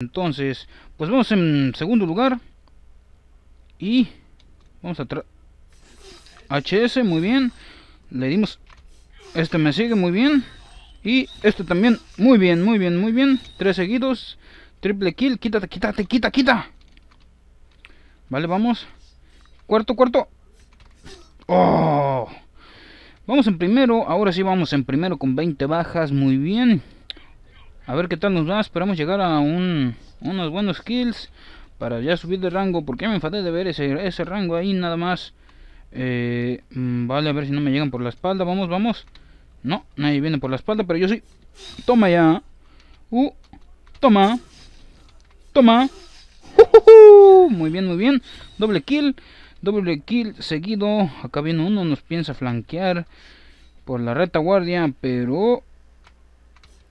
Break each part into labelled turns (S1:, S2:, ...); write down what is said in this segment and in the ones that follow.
S1: Entonces, pues vamos en segundo lugar. Y vamos a HS, muy bien. Le dimos... Este me sigue muy bien. Y este también. Muy bien, muy bien, muy bien. Tres seguidos. Triple kill. Quítate, quítate, quita, quita. Vale, vamos. Cuarto, cuarto. Oh. Vamos en primero. Ahora sí vamos en primero con 20 bajas. Muy bien. A ver qué tal nos va. Esperamos llegar a unos buenos kills. Para ya subir de rango. Porque me enfadé de ver ese, ese rango ahí nada más. Eh, mm, vale, a ver si no me llegan por la espalda. Vamos, vamos. No, nadie viene por la espalda, pero yo sí. Toma ya. Uh, toma. Toma. muy bien, muy bien. Doble kill. Doble kill seguido. Acá viene uno, nos piensa flanquear por la retaguardia, pero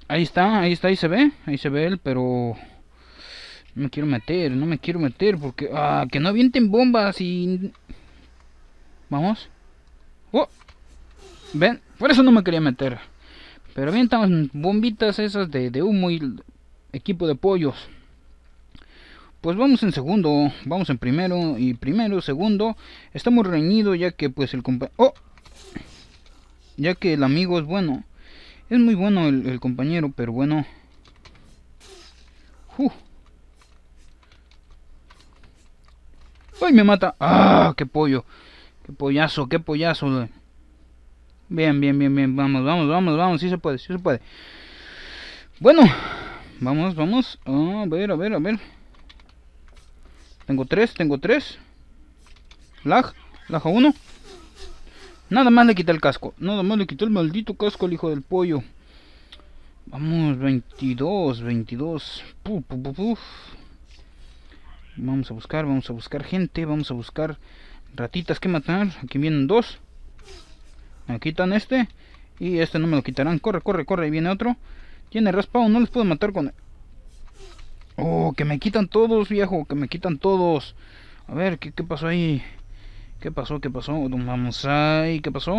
S1: Ahí está, ahí está, ahí se ve, ahí se ve él, pero no me quiero meter, no me quiero meter porque ah, que no avienten bombas y vamos. Oh. Ven, por eso no me quería meter. Pero avientan bombitas esas de, humo y equipo de pollos. Pues vamos en segundo, vamos en primero y primero, segundo. Estamos reñidos ya que pues el compañero ¡Oh! Ya que el amigo es bueno. Es muy bueno el, compañero, pero bueno. Uy, me mata! ¡Ah, qué pollo! ¡Qué pollazo, qué pollazo! Bien, bien, bien, bien. Vamos, vamos, vamos, vamos. Sí se puede, sí se puede. Bueno, vamos, vamos. A ver, a ver, a ver. Tengo tres, tengo tres. Lag, lag a uno. Nada más le quita el casco. Nada más le quita el maldito casco al hijo del pollo. Vamos, 22, 22. Vamos a buscar, vamos a buscar gente. Vamos a buscar ratitas que matar. Aquí vienen dos. Me quitan este. Y este no me lo quitarán. Corre, corre, corre. Ahí viene otro. Tiene raspado. No les puedo matar con... Oh, que me quitan todos, viejo. Que me quitan todos. A ver, ¿qué, qué pasó ahí? ¿Qué pasó? ¿Qué pasó? Vamos ahí, ¿qué pasó?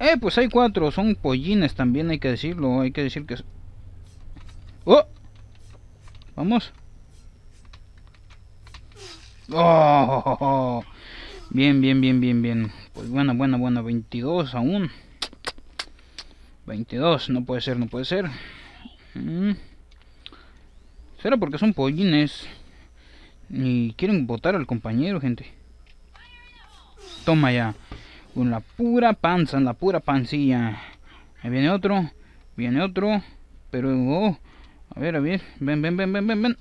S1: Eh, pues hay cuatro, son pollines también, hay que decirlo, hay que decir que... ¡Oh! Vamos. ¡Oh! Bien, bien, bien, bien, bien. Pues buena, buena, buena, 22 aún. 22, no puede ser, no puede ser. Mm. ¿Será porque son pollines? Y quieren votar al compañero, gente. Toma ya. Con la pura panza, en la pura pancilla. Ahí viene otro. Viene otro. Pero, oh. A ver, a ver. Ven, ven, ven, ven, ven, ven.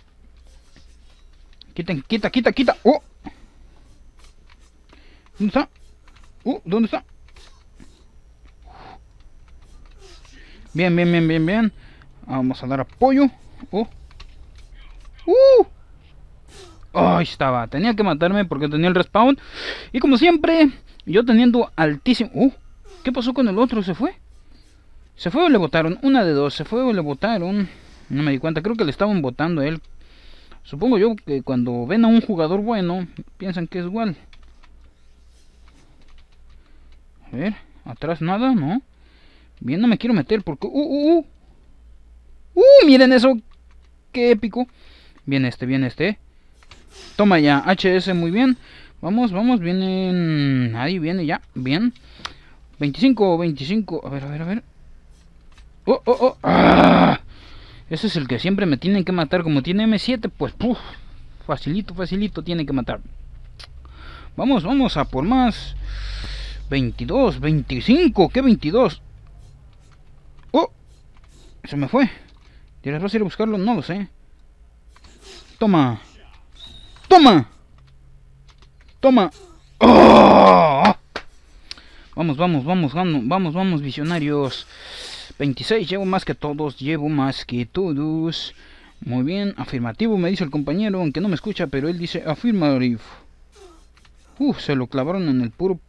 S1: Quiten, quita, quita, quita. Oh. ¿Dónde está? Oh, ¿dónde está? Bien, bien, bien, bien, bien. Vamos a dar apoyo. Oh. Uh. Ahí estaba. Tenía que matarme porque tenía el respawn. Y como siempre, yo teniendo altísimo... Uh, ¿Qué pasó con el otro? ¿Se fue? ¿Se fue o le botaron? Una de dos. ¿Se fue o le botaron? No me di cuenta. Creo que le estaban botando a él. Supongo yo que cuando ven a un jugador bueno, piensan que es igual. A ver, atrás nada, ¿no? Bien, no me quiero meter porque... ¡Uh, uh, uh! ¡Uh! ¡Miren eso! ¡Qué épico! Bien este, bien este. Toma ya, HS, muy bien. Vamos, vamos, vienen... Ahí viene ya, bien. 25, 25, a ver, a ver, a ver. ¡Oh, oh, oh! oh Ese es el que siempre me tienen que matar. Como tiene M7, pues, facilito, facilito, tiene que matar. Vamos, vamos a por más. 22, 25, que 22? ¡Oh! Se me fue. tienes vas a ir a buscarlo? No lo sé. Toma. ¡Toma! ¡Toma! ¡Ah! Vamos, vamos, vamos, vamos, vamos, visionarios. 26, llevo más que todos, llevo más que todos. Muy bien, afirmativo, me dice el compañero, aunque no me escucha, pero él dice afirmativo. Uf, se lo clavaron en el puro...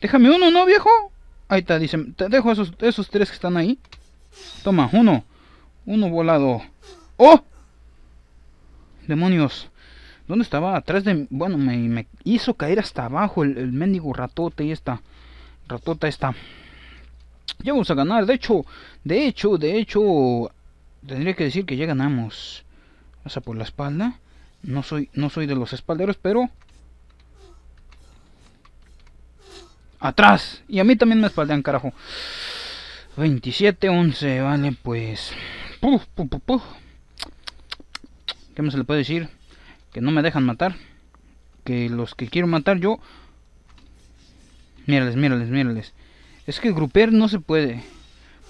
S1: Déjame uno, ¿no, viejo? Ahí está, dice, te dejo esos, esos tres que están ahí. Toma, uno. Uno volado. ¡Oh! Demonios. ¿Dónde estaba? Atrás de... Bueno, me, hizo caer hasta abajo el, mendigo ratote y esta... Ratota esta. Ya vamos a ganar. De hecho, de hecho, de hecho... Tendría que decir que ya ganamos. Pasa por la espalda. No soy, no soy de los espalderos, pero... Atrás. Y a mí también me espaldean, carajo. 27-11. Vale, pues... puf, puf, puf. ¿Qué más se le puede decir? Que no me dejan matar. Que los que quiero matar yo... Mírales, mírales, mírales. Es que grupear no se puede.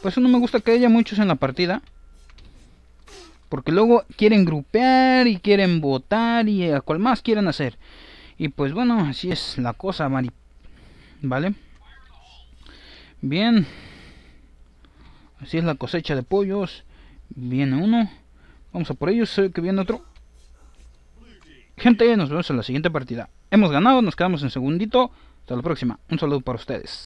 S1: pues eso no me gusta que haya muchos en la partida. Porque luego quieren grupear y quieren votar y a cual más quieren hacer. Y pues bueno, así es la cosa, Mari. ¿Vale? Bien. Así es la cosecha de pollos. Viene uno. Vamos a por ellos, que viene otro. Gente, nos vemos en la siguiente partida. Hemos ganado, nos quedamos en segundito. Hasta la próxima. Un saludo para ustedes.